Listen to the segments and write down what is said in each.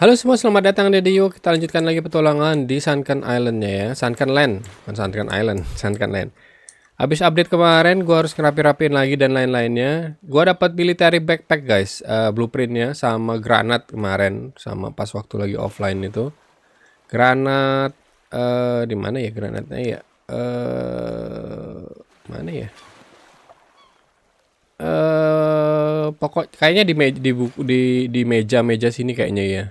Halo semua, selamat datang di Dio. Kita lanjutkan lagi petualangan di Sunken Island ya, Sunken Land, bukan Sunken Island, Sunken Land. Habis update kemarin, gua harus ngerapi-rapiin lagi dan lain-lainnya. Gua dapat military backpack guys, uh, blueprintnya sama granat kemarin, sama pas waktu lagi offline itu. Granat, uh, di mana ya granatnya ya? Uh, mana ya? Eh, uh, pokok kayaknya di meja di buku di di meja-meja sini kayaknya ya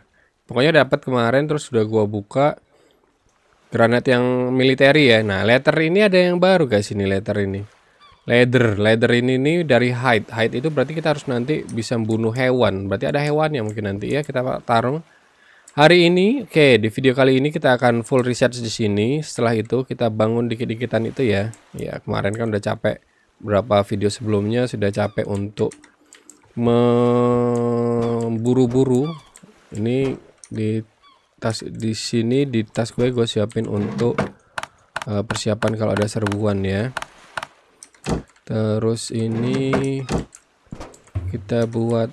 pokoknya dapat kemarin terus sudah gua buka granat yang militer ya nah letter ini ada yang baru guys ini letter ini leather leather ini nih dari hide hide itu berarti kita harus nanti bisa bunuh hewan berarti ada hewan yang mungkin nanti ya kita taruh Hari ini, oke, okay, di video kali ini kita akan full research di sini. Setelah itu kita bangun dikit-dikitan itu ya. Ya, kemarin kan udah capek berapa video sebelumnya sudah capek untuk memburu-buru. Ini di tas di sini di tas gue gue siapin untuk uh, persiapan kalau ada serbuan ya terus ini kita buat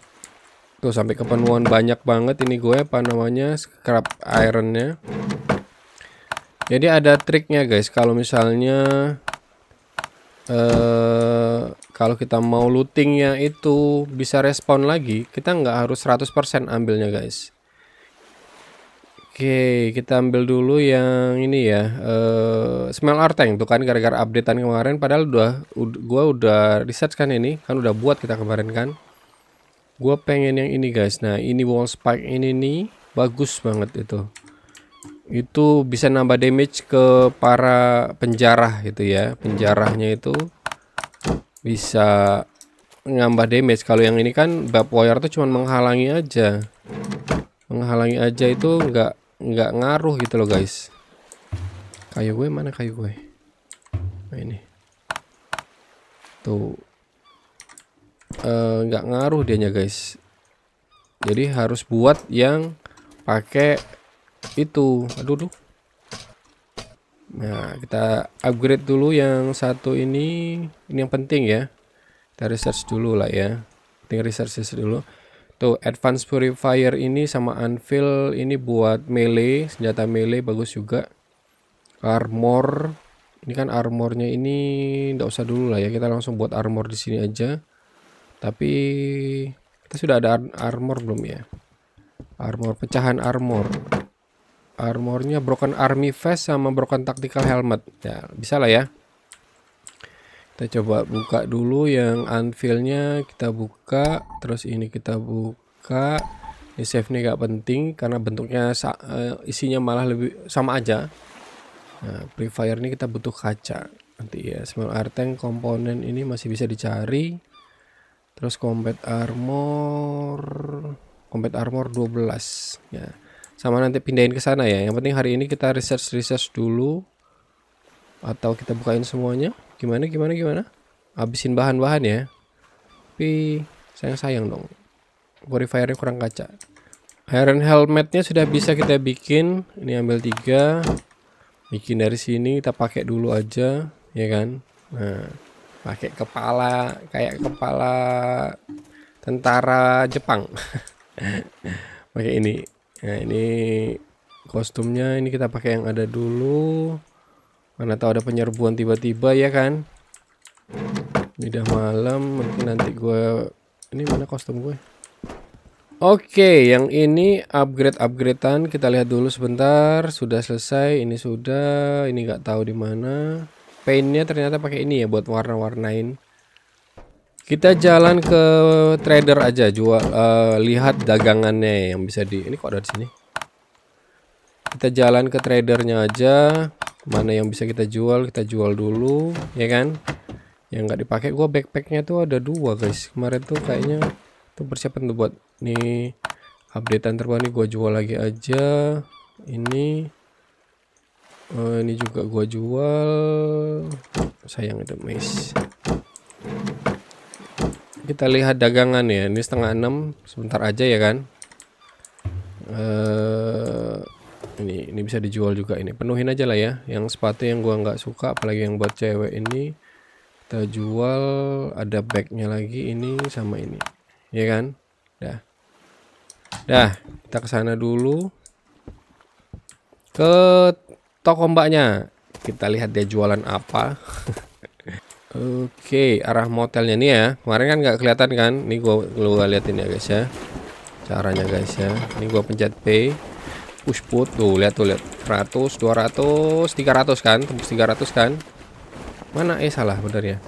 tuh sampai kepenuhan banyak banget ini gue apa namanya scrap ironnya jadi ada triknya guys kalau misalnya Uh, kalau kita mau lootingnya itu bisa respon lagi kita nggak harus 100% ambilnya guys Oke, kita ambil dulu yang ini ya. Eh, smell arteng tuh kan gara-gara updatean kemarin padahal udah ud gua udah research kan ini, kan udah buat kita kemarin kan. Gua pengen yang ini guys. Nah, ini wall spike ini nih bagus banget itu. Itu bisa nambah damage ke para penjarah gitu ya. Penjarahnya itu bisa nambah damage. Kalau yang ini kan bab wire tuh cuma menghalangi aja menghalangi aja itu enggak nggak ngaruh gitu loh guys kayu gue mana kayu gue nah, ini tuh eh, nggak uh, ngaruh dianya guys jadi harus buat yang pakai itu aduh duh nah kita upgrade dulu yang satu ini ini yang penting ya kita research dulu lah ya tinggal research, research dulu Tuh, Advanced Purifier ini sama Anvil ini buat melee, senjata melee bagus juga. Armor, ini kan armornya ini nggak usah dulu lah ya, kita langsung buat armor di sini aja. Tapi kita sudah ada armor belum ya? Armor pecahan armor. Armornya Broken Army Vest sama Broken Tactical Helmet. Ya, bisa lah ya kita coba buka dulu yang anvilnya kita buka terus ini kita buka ini save nih gak penting karena bentuknya eh, isinya malah lebih sama aja nah pre fire ini kita butuh kaca nanti ya small arteng komponen ini masih bisa dicari terus combat armor combat armor 12 ya sama nanti pindahin ke sana ya yang penting hari ini kita research research dulu atau kita bukain semuanya Gimana, gimana, gimana? Habisin bahan-bahan ya. Tapi sayang-sayang dong. Purifiernya kurang kaca. Iron helmetnya sudah bisa kita bikin. Ini ambil tiga. Bikin dari sini kita pakai dulu aja, ya kan? Nah, pakai kepala kayak kepala tentara Jepang. pakai ini. Nah, ini kostumnya ini kita pakai yang ada dulu Mana tahu ada penyerbuan tiba-tiba ya kan? Ini malam, mungkin nanti gue ini mana kostum gue? Oke, yang ini upgrade-upgradean kita lihat dulu sebentar. Sudah selesai, ini sudah, ini nggak tahu di mana. Paintnya ternyata pakai ini ya buat warna-warnain. Kita jalan ke trader aja, jual uh, lihat dagangannya yang bisa di. Ini kok ada di sini? Kita jalan ke tradernya aja mana yang bisa kita jual kita jual dulu ya kan yang nggak dipakai gua backpacknya tuh ada dua guys kemarin tuh kayaknya tuh persiapan tuh buat nih updatean terbaru nih gua jual lagi aja ini uh, ini juga gua jual sayang itu miss kita lihat dagangan ya ini setengah enam sebentar aja ya kan uh, ini ini bisa dijual juga ini penuhin aja lah ya yang sepatu yang gua nggak suka apalagi yang buat cewek ini kita jual ada bagnya lagi ini sama ini ya kan dah dah kita kesana dulu ke toko mbaknya kita lihat dia jualan apa Oke, okay, arah motelnya nih ya. Kemarin kan nggak kelihatan kan? ini gua gua liatin ya guys ya. Caranya guys ya. Ini gua pencet P push put tuh lihat tuh lihat 100 200 300 kan tembus 300 kan mana eh salah bener ya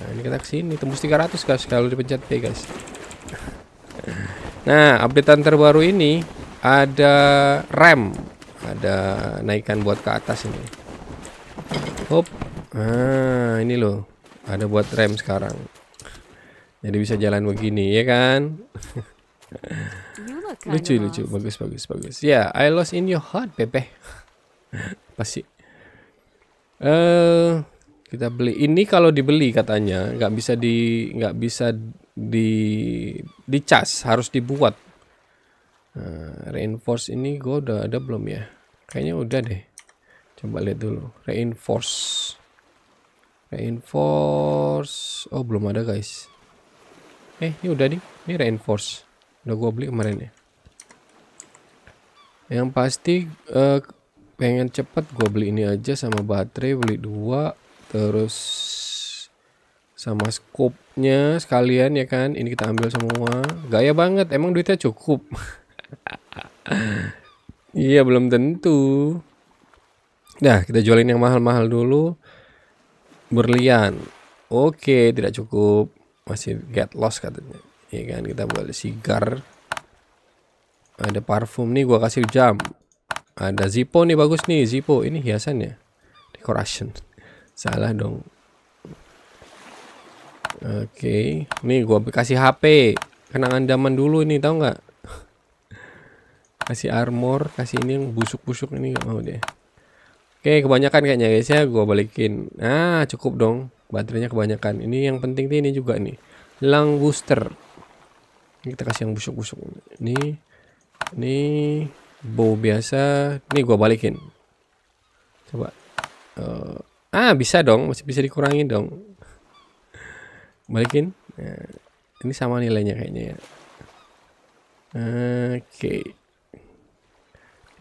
nah, ini kita kesini tembus 300 guys kalau dipencet P guys nah updatean terbaru ini ada rem ada naikan buat ke atas ini hop ah ini loh ada buat rem sekarang jadi bisa jalan begini ya kan lucu lucu bagus bagus bagus ya yeah, I lost in your heart Pepe pasti eh uh, kita beli ini kalau dibeli katanya nggak bisa di nggak bisa di dicas harus dibuat uh, reinforce ini gue udah ada belum ya kayaknya udah deh coba lihat dulu reinforce reinforce oh belum ada guys eh ini udah nih ini reinforce udah gue beli kemarin ya yang pasti eh, pengen cepet gue beli ini aja sama baterai beli dua terus sama scope-nya sekalian ya kan ini kita ambil semua gaya banget emang duitnya cukup iya belum tentu nah kita jualin yang mahal-mahal dulu berlian oke tidak cukup masih get lost katanya ya kan kita buat sigar ada parfum nih gua kasih jam. Ada Zippo nih bagus nih, Zippo. Ini hiasannya. Decoration. Salah dong. Oke, okay. nih gua kasih HP. Kenangan zaman dulu ini tau nggak? kasih armor, kasih ini yang busuk-busuk ini nggak mau deh. Oke, kebanyakan kayaknya guys ya, gua balikin. Nah, cukup dong. Baterainya kebanyakan. Ini yang penting nih ini juga nih. Lang booster. Ini kita kasih yang busuk-busuk. Ini ini bow biasa. Ini gua balikin. Coba. Uh, ah, bisa dong, masih bisa dikurangi dong. Balikin. Nah, ini sama nilainya kayaknya ya. Oke. Okay.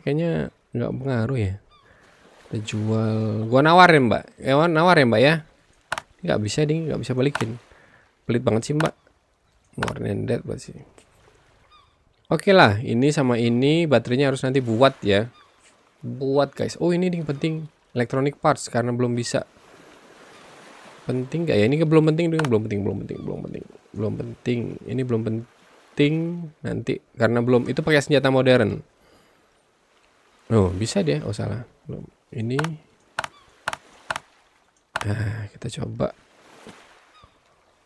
Kayaknya nggak pengaruh ya. Kita jual. Gua nawarin, Mbak. eh, nawarin, Mbak ya. Nggak bisa, ding, nggak bisa balikin. Pelit banget sih, Mbak. More dead buat sih. Oke okay lah, ini sama ini baterainya harus nanti buat ya. Buat guys. Oh ini yang penting electronic parts karena belum bisa. Penting gak ya? Ini belum penting belum penting, belum penting, belum penting, belum penting. Ini belum penting nanti karena belum itu pakai senjata modern. Oh bisa dia, oh salah. Belum. Ini. Nah, kita coba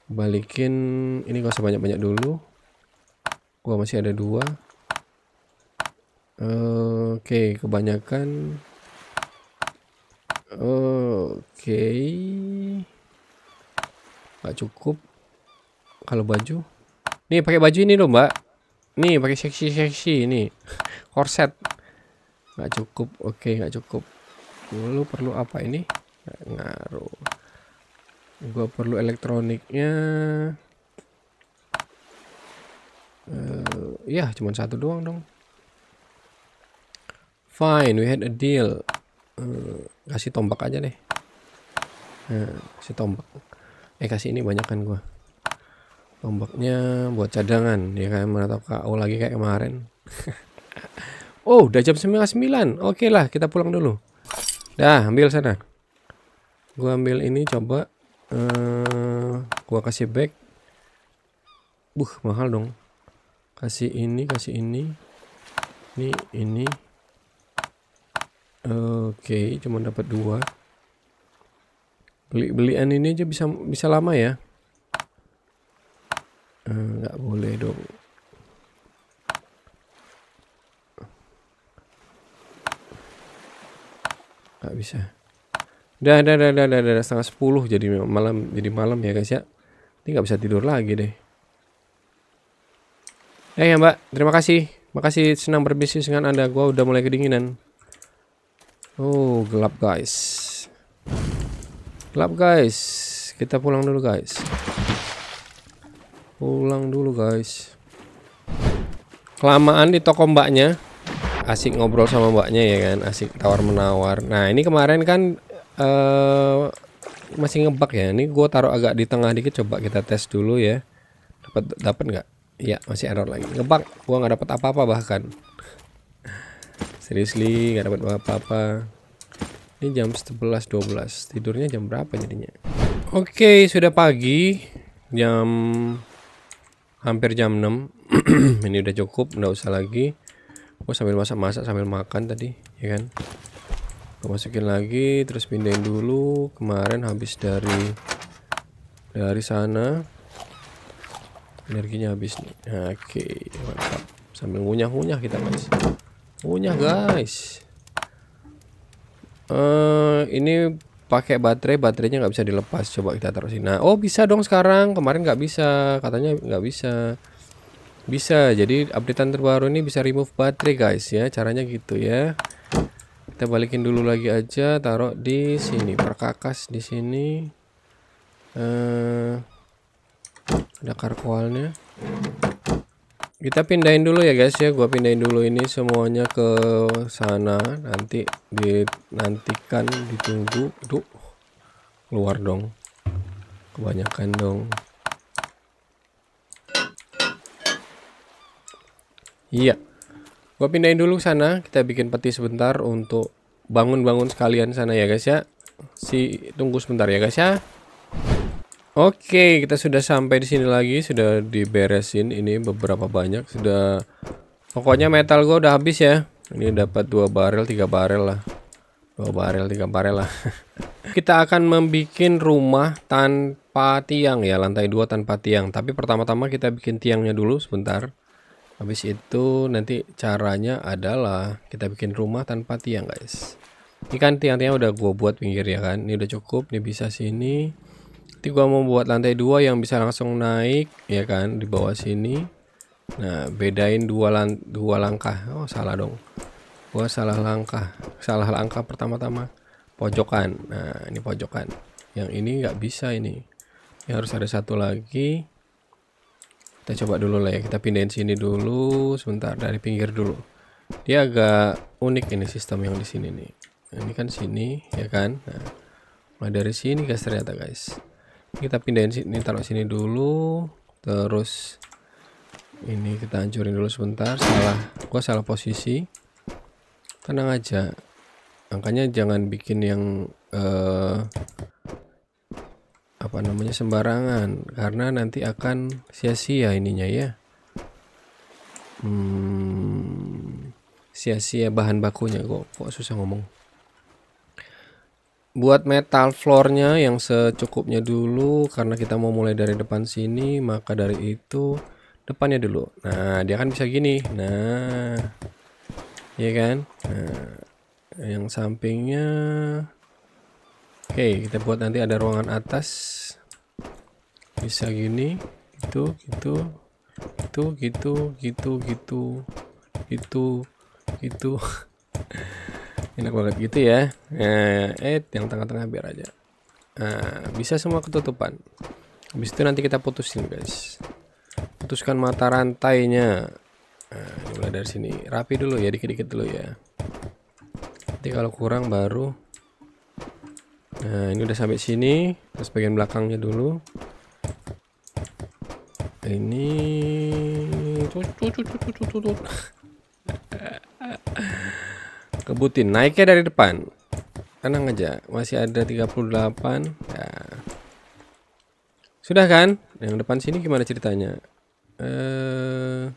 balikin ini gak usah banyak-banyak dulu gua masih ada dua eh, oke okay, kebanyakan oke okay. nggak cukup kalau baju nih pakai baju ini dong mbak nih pakai seksi seksi ini korset nggak cukup oke okay, nggak cukup lu perlu apa ini nggak ngaruh gua perlu elektroniknya Uh, eh, ya, cuma satu doang dong. Fine, we had a deal. Uh, kasih tombak aja deh. uh, kasih tombak. Eh, kasih ini banyak kan gua. Tombaknya buat cadangan, ya kan? Menatap KO lagi kayak kemarin. oh, udah jam sembilan Oke okay lah, kita pulang dulu. Dah, ambil sana. Gua ambil ini coba. Uh, gua kasih back. Buh, mahal dong kasih ini kasih ini ini ini oke okay, cuma dapat dua beli belian ini aja bisa bisa lama ya eh, nggak boleh dong nggak bisa dah dah dah dah dah dah setengah sepuluh jadi malam jadi malam ya guys ya ini nggak bisa tidur lagi deh Eh ya mbak, terima kasih. Makasih senang berbisnis dengan anda. Gua udah mulai kedinginan. Oh gelap guys. Gelap guys. Kita pulang dulu guys. Pulang dulu guys. Kelamaan di toko mbaknya. Asik ngobrol sama mbaknya ya kan. Asik tawar menawar. Nah ini kemarin kan uh, masih ngebak ya. Ini gue taruh agak di tengah dikit. Coba kita tes dulu ya. Dapat dapat nggak? Iya, masih error lagi. Ngebug, gua nggak dapat apa-apa bahkan. Seriously, nggak dapat apa-apa. Ini jam 11.12. Tidurnya jam berapa jadinya? Oke, okay, sudah pagi. Jam hampir jam 6. Ini udah cukup, nggak usah lagi. Gua sambil masak-masak sambil makan tadi, ya kan? Gua masukin lagi, terus pindahin dulu. Kemarin habis dari dari sana energinya habis nih oke mantap sambil ngunyah-ngunyah kita guys ngunyah guys uh, ini pakai baterai baterainya nggak bisa dilepas coba kita taruh sini nah oh bisa dong sekarang kemarin nggak bisa katanya nggak bisa bisa jadi updatean terbaru ini bisa remove baterai guys ya caranya gitu ya kita balikin dulu lagi aja taruh di sini perkakas di sini eh ada karkoalnya kita pindahin dulu ya guys ya gua pindahin dulu ini semuanya ke sana nanti dinantikan ditunggu tuh keluar dong kebanyakan dong iya gua pindahin dulu sana kita bikin peti sebentar untuk bangun-bangun sekalian sana ya guys ya si tunggu sebentar ya guys ya Oke, kita sudah sampai di sini lagi, sudah diberesin ini beberapa banyak, sudah pokoknya metal gua udah habis ya. Ini dapat dua barel, tiga barel lah. Dua barel, tiga barel lah. kita akan membuat rumah tanpa tiang ya, lantai dua tanpa tiang. Tapi pertama-tama kita bikin tiangnya dulu sebentar. Habis itu nanti caranya adalah kita bikin rumah tanpa tiang, guys. Ini kan tiang-tiang udah gua buat pinggir ya kan. Ini udah cukup, ini bisa sini Nanti gua mau buat lantai dua yang bisa langsung naik, ya kan, di bawah sini. Nah, bedain dua lan dua langkah. Oh, salah dong. Gua salah langkah. Salah langkah pertama-tama. Pojokan. Nah, ini pojokan. Yang ini nggak bisa ini. Ini harus ada satu lagi. Kita coba dulu lah ya. Kita pindahin sini dulu sebentar dari pinggir dulu. Dia agak unik ini sistem yang di sini nih. Ini kan sini, ya kan? Nah, nah dari sini guys ternyata guys kita pindahin sini taruh sini dulu terus ini kita hancurin dulu sebentar salah gua salah posisi tenang aja angkanya jangan bikin yang eh, apa namanya sembarangan karena nanti akan sia-sia ininya ya hmm, sia-sia hmm, bahan bakunya kok kok susah ngomong buat metal floornya yang secukupnya dulu karena kita mau mulai dari depan sini maka dari itu depannya dulu nah dia kan bisa gini nah iya kan nah, yang sampingnya oke okay, kita buat nanti ada ruangan atas bisa gini gitu gitu gitu gitu gitu gitu gitu gitu enak banget gitu ya eh, eh yang tengah-tengah biar aja nah, bisa semua ketutupan habis itu nanti kita putusin guys putuskan mata rantainya nah, mulai dari sini rapi dulu ya dikit-dikit dulu ya nanti kalau kurang baru nah ini udah sampai sini terus bagian belakangnya dulu ini tuh, tuh, tuh, tuh. Rebutin, naiknya dari depan. Tenang aja, masih ada 38. Ya. Sudah kan? Yang depan sini gimana ceritanya? Eh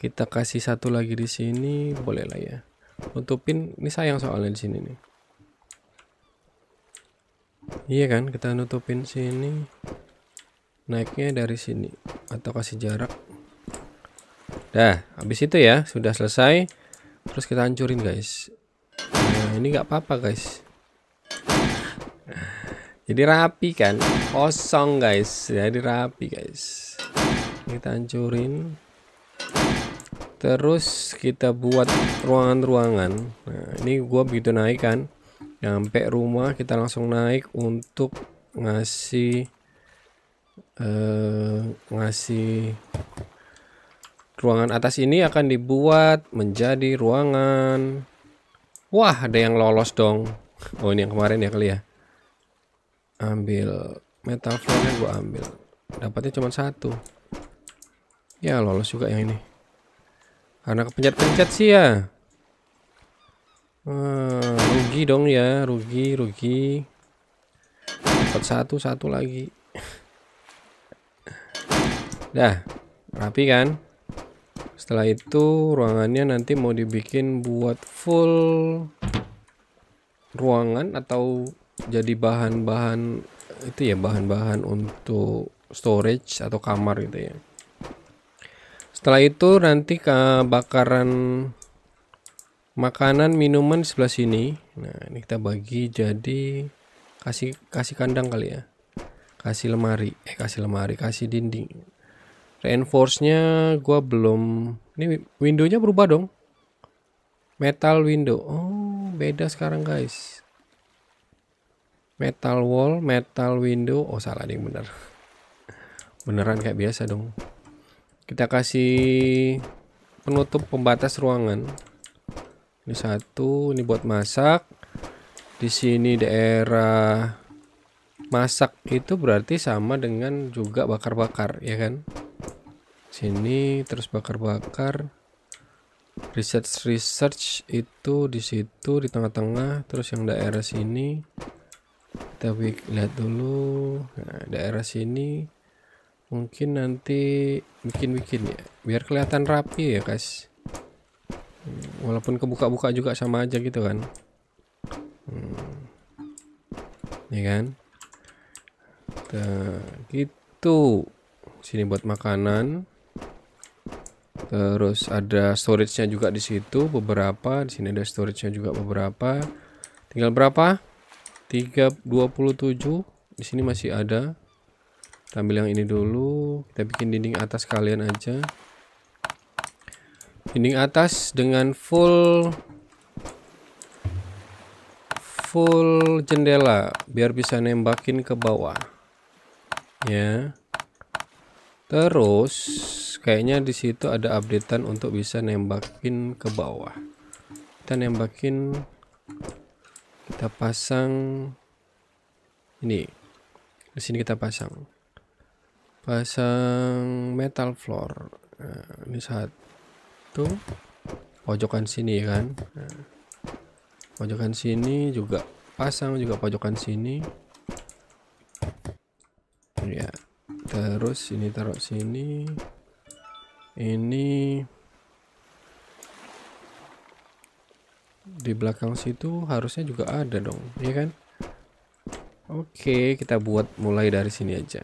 kita kasih satu lagi di sini, boleh lah ya. Nutupin, ini sayang soalnya di sini nih. Iya kan, kita nutupin sini. Naiknya dari sini atau kasih jarak. Dah, habis itu ya, sudah selesai terus kita hancurin guys nah, ini nggak apa-apa guys jadi rapi kan kosong guys jadi rapi guys kita hancurin terus kita buat ruangan-ruangan nah ini gua begitu naik kan sampai rumah kita langsung naik untuk ngasih eh, ngasih Ruangan atas ini akan dibuat menjadi ruangan. Wah, ada yang lolos dong. Oh, ini yang kemarin ya kali ya. Ambil metafornya gue ambil. Dapatnya cuma satu. Ya, lolos juga yang ini. Karena kepencet-pencet sih ya. Hmm, rugi dong ya, rugi, rugi. Dapat satu, satu lagi. Dah, rapi kan? setelah itu ruangannya nanti mau dibikin buat full ruangan atau jadi bahan-bahan itu ya bahan-bahan untuk storage atau kamar gitu ya setelah itu nanti kebakaran makanan minuman di sebelah sini nah ini kita bagi jadi kasih kasih kandang kali ya kasih lemari eh kasih lemari kasih dinding Reinforce-nya gua belum. Ini window-nya berubah dong. Metal window. Oh, beda sekarang, guys. Metal wall, metal window. Oh, salah nih bener. Beneran kayak biasa dong. Kita kasih penutup pembatas ruangan. Ini satu, ini buat masak. Di sini daerah masak itu berarti sama dengan juga bakar-bakar, ya kan? sini terus bakar-bakar research research itu di situ di tengah-tengah terus yang daerah sini kita lihat dulu nah, daerah sini mungkin nanti bikin-bikin ya biar kelihatan rapi ya guys walaupun kebuka-buka juga sama aja gitu kan hmm. ya kan nah, gitu sini buat makanan terus ada storage-nya juga di situ beberapa di sini ada storage-nya juga beberapa tinggal berapa 327 di sini masih ada kita ambil yang ini dulu kita bikin dinding atas kalian aja dinding atas dengan full full jendela biar bisa nembakin ke bawah ya Terus kayaknya di situ ada updatean untuk bisa nembakin ke bawah. Kita nembakin kita pasang ini. Di sini kita pasang. Pasang metal floor. Nah, ini satu pojokan sini kan. Nah, pojokan sini juga pasang juga pojokan sini. Ya terus ini taruh sini ini di belakang situ harusnya juga ada dong ya kan Oke kita buat mulai dari sini aja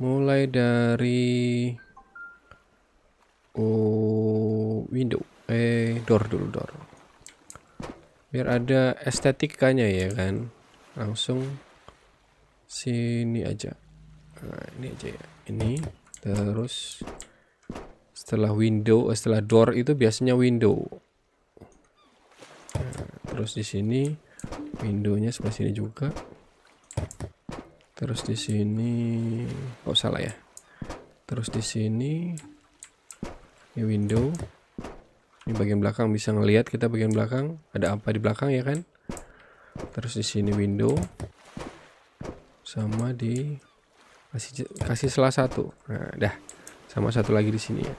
mulai dari oh window eh door dulu door biar ada estetikanya ya kan langsung sini aja nah, ini aja ya ini terus setelah window eh, setelah door itu biasanya window nah, terus di sini windownya sebelah sini juga terus di sini kok oh, salah ya terus di sini ini window ini bagian belakang bisa ngelihat kita bagian belakang ada apa di belakang ya kan terus di sini window sama di kasih kasih salah satu nah dah sama satu lagi di sini ya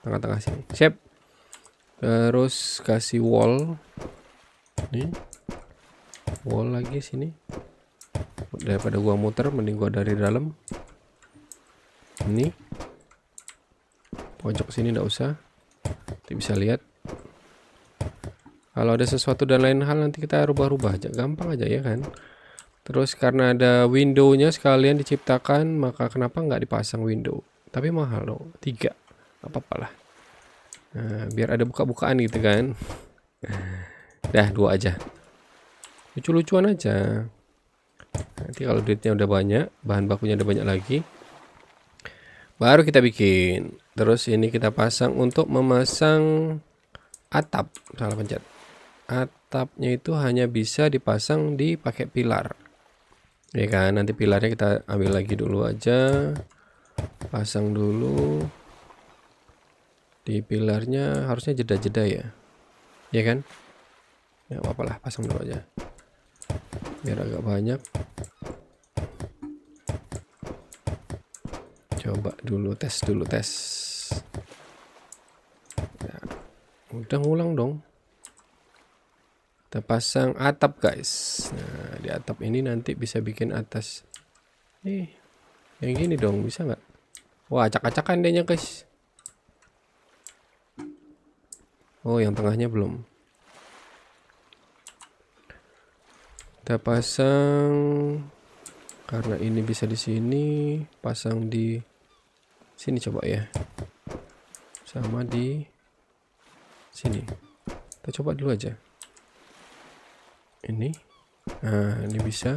tengah-tengah sini siap terus kasih wall ini wall lagi sini daripada gua muter mending gua dari dalam ini pojok sini nggak usah nanti bisa lihat kalau ada sesuatu dan lain hal nanti kita rubah-rubah aja gampang aja ya kan Terus karena ada window-nya sekalian diciptakan, maka kenapa nggak dipasang window? Tapi mahal loh, tiga, apa apalah. Nah, biar ada buka-bukaan gitu kan. Dah dua aja, lucu-lucuan aja. Nanti kalau duitnya udah banyak, bahan bakunya udah banyak lagi, baru kita bikin. Terus ini kita pasang untuk memasang atap, salah pencet. Atapnya itu hanya bisa dipasang di pakai pilar ya kan nanti pilarnya kita ambil lagi dulu aja pasang dulu di pilarnya harusnya jeda-jeda ya ya kan ya apa apalah pasang dulu aja biar agak banyak coba dulu tes dulu tes ya. udah ngulang dong kita pasang atap guys nah di atap ini nanti bisa bikin atas nih yang gini dong bisa nggak wah acak-acakan dehnya guys oh yang tengahnya belum kita pasang karena ini bisa di sini pasang di sini coba ya sama di sini kita coba dulu aja ini nah ini bisa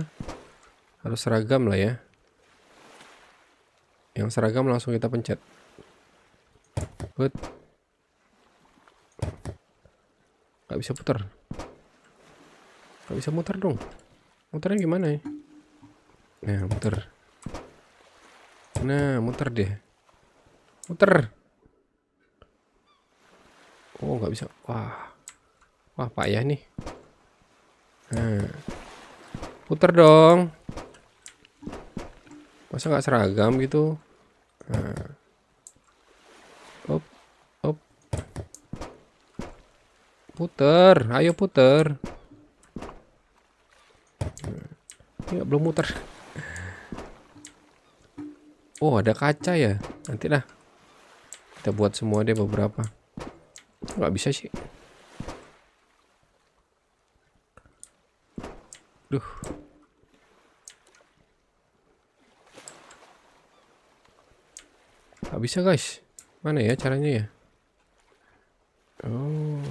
harus seragam lah ya yang seragam langsung kita pencet Good. Gak bisa putar. Gak bisa muter dong. Muternya gimana ya? Nah, muter. Nah, muter deh. Muter. Oh, gak bisa. Wah. Wah, payah nih. Nah. Puter dong. Masa nggak seragam gitu? Nah. Op, op. Puter, ayo puter. Eh. Ya, belum muter. Oh, ada kaca ya. Nanti lah. Kita buat semua deh beberapa. Nggak bisa sih. Duh. Gak bisa guys. Mana ya caranya ya? Oh.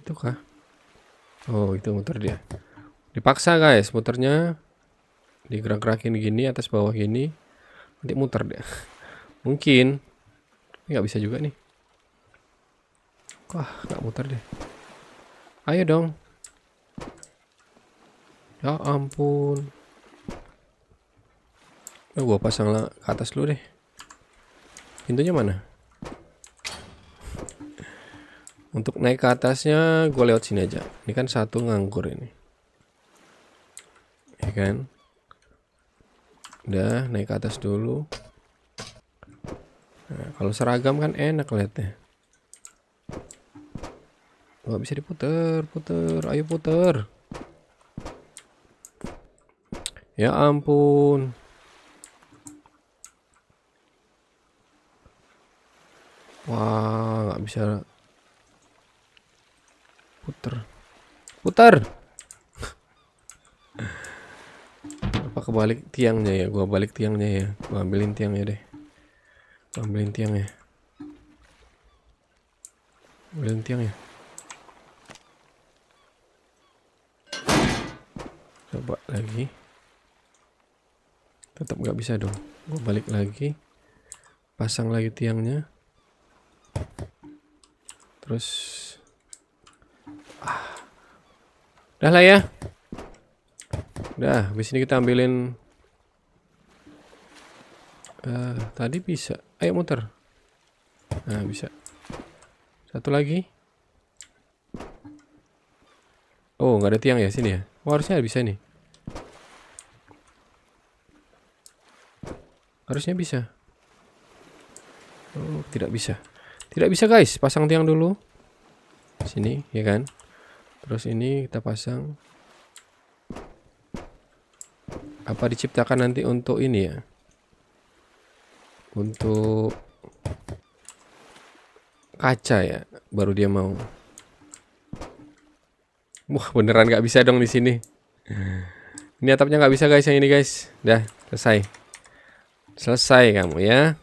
Itu kah? Oh, itu muter dia. Dipaksa guys muternya. Digerak-gerakin gini atas bawah gini. Nanti muter deh. Mungkin. Tapi nggak bisa juga nih. Wah, gak muter deh. Ayo dong. Ya ampun. Eh, gua pasang lah ke atas dulu deh. Pintunya mana? Untuk naik ke atasnya gue lewat sini aja. Ini kan satu nganggur ini. Ya kan? Udah naik ke atas dulu. Nah, kalau seragam kan enak lihatnya. Gak bisa diputer, puter, ayo puter. Ya ampun. Wah, nggak bisa. Puter. Putar. Apa kebalik tiangnya ya? Gua balik tiangnya ya. Gua ambilin tiangnya deh. Gua ambilin tiangnya. Ambilin tiangnya. lagi tetap nggak bisa dong gue balik lagi pasang lagi tiangnya terus ah udah lah ya udah habis ini kita ambilin uh, tadi bisa ayo muter nah bisa satu lagi oh nggak ada tiang ya sini ya oh, harusnya bisa nih Harusnya bisa. Oh, tidak bisa. Tidak bisa, guys. Pasang tiang dulu. Sini, ya kan? Terus ini kita pasang. Apa diciptakan nanti untuk ini ya? Untuk kaca ya, baru dia mau. Wah, beneran nggak bisa dong di sini. Ini atapnya nggak bisa guys yang ini guys. Dah, selesai. Selesai kamu ya.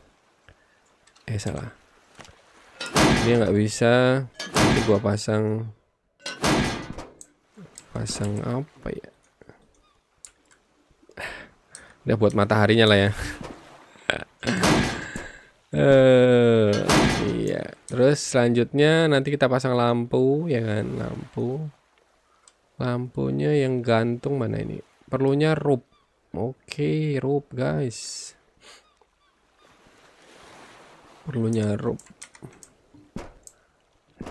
Eh salah. ini nggak bisa. Nanti gua pasang pasang apa ya? Udah buat mataharinya lah ya. Uh, iya. Terus selanjutnya nanti kita pasang lampu ya kan, lampu. Lampunya yang gantung mana ini? Perlunya rub Oke, okay, rub guys perlu nyarup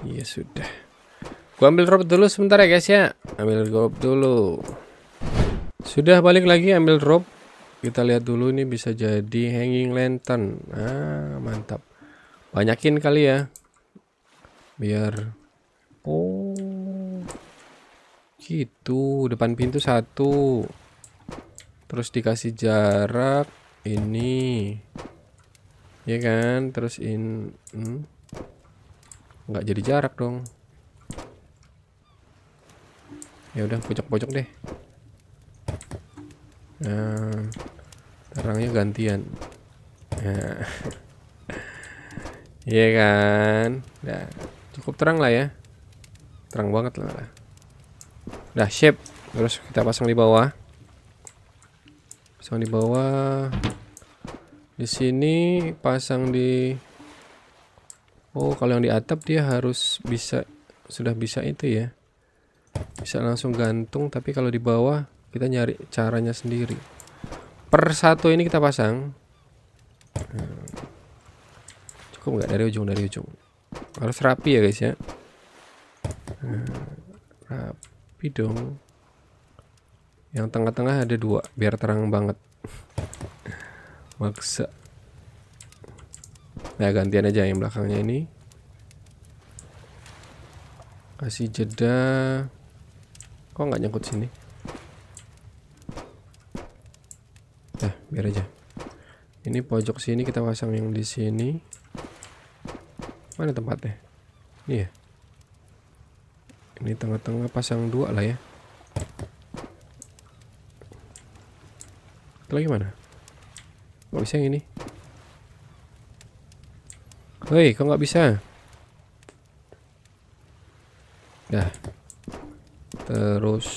iya sudah gua ambil rob dulu sebentar ya guys ya ambil rob dulu sudah balik lagi ambil rob kita lihat dulu ini bisa jadi hanging lantern ah mantap banyakin kali ya biar oh gitu depan pintu satu terus dikasih jarak ini ya kan terus in hmm. jadi jarak dong ya udah pojok-pojok deh nah terangnya gantian nah iya kan nah cukup terang lah ya terang banget lah dah shape terus kita pasang di bawah pasang di bawah di sini pasang di oh kalau yang di atap dia harus bisa sudah bisa itu ya bisa langsung gantung tapi kalau di bawah kita nyari caranya sendiri per satu ini kita pasang hmm. cukup nggak dari ujung dari ujung harus rapi ya guys ya hmm, rapi dong yang tengah-tengah ada dua biar terang banget maksa nah gantian aja yang belakangnya ini kasih jeda kok nggak nyangkut sini nah biar aja ini pojok sini kita pasang yang di sini mana tempatnya ini ya ini tengah-tengah pasang dua lah ya lagi mana Gak bisa yang ini. Hei, kok nggak bisa? Dah. Terus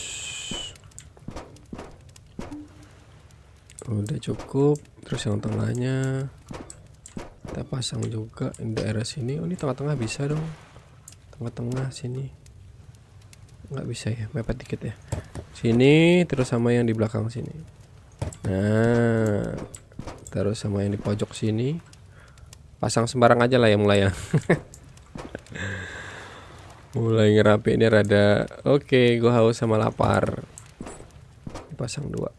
udah cukup. Terus yang tengahnya kita pasang juga di daerah sini. Oh, ini tengah-tengah bisa dong. Tengah-tengah sini. Nggak bisa ya, mepet dikit ya. Sini terus sama yang di belakang sini. Nah, Taruh sama yang di pojok sini. Pasang sembarang aja lah yang mulai ya. mulai ngerapi ini rada oke okay, gue haus sama lapar pasang dua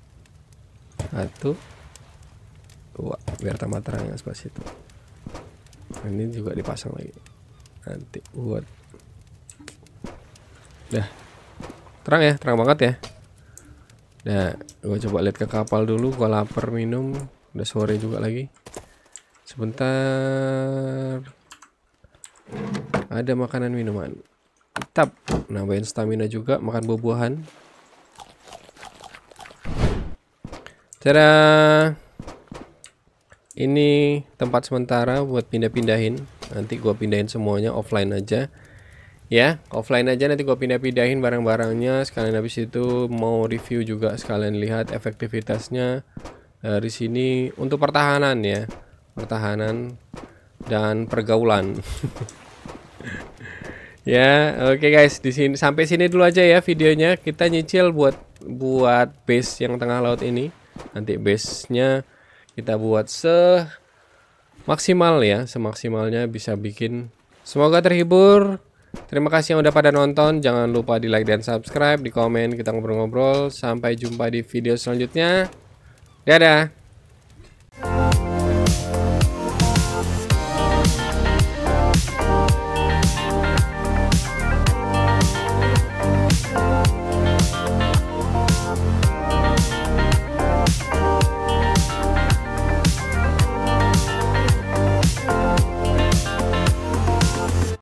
satu dua biar tambah terang ya sebelah situ ini juga dipasang lagi nanti buat dah terang ya terang banget ya nah gue coba lihat ke kapal dulu gue lapar minum udah sore juga lagi sebentar ada makanan minuman tetap nambahin stamina juga makan buah-buahan cara ini tempat sementara buat pindah-pindahin nanti gua pindahin semuanya offline aja ya offline aja nanti gua pindah-pindahin barang-barangnya sekalian habis itu mau review juga sekalian lihat efektivitasnya Eh, dari sini untuk pertahanan ya pertahanan dan pergaulan ya oke okay guys di sini sampai sini dulu aja ya videonya kita nyicil buat buat base yang tengah laut ini nanti base nya kita buat se maksimal ya semaksimalnya bisa bikin semoga terhibur terima kasih yang udah pada nonton jangan lupa di like dan subscribe di komen kita ngobrol-ngobrol sampai jumpa di video selanjutnya Dadah.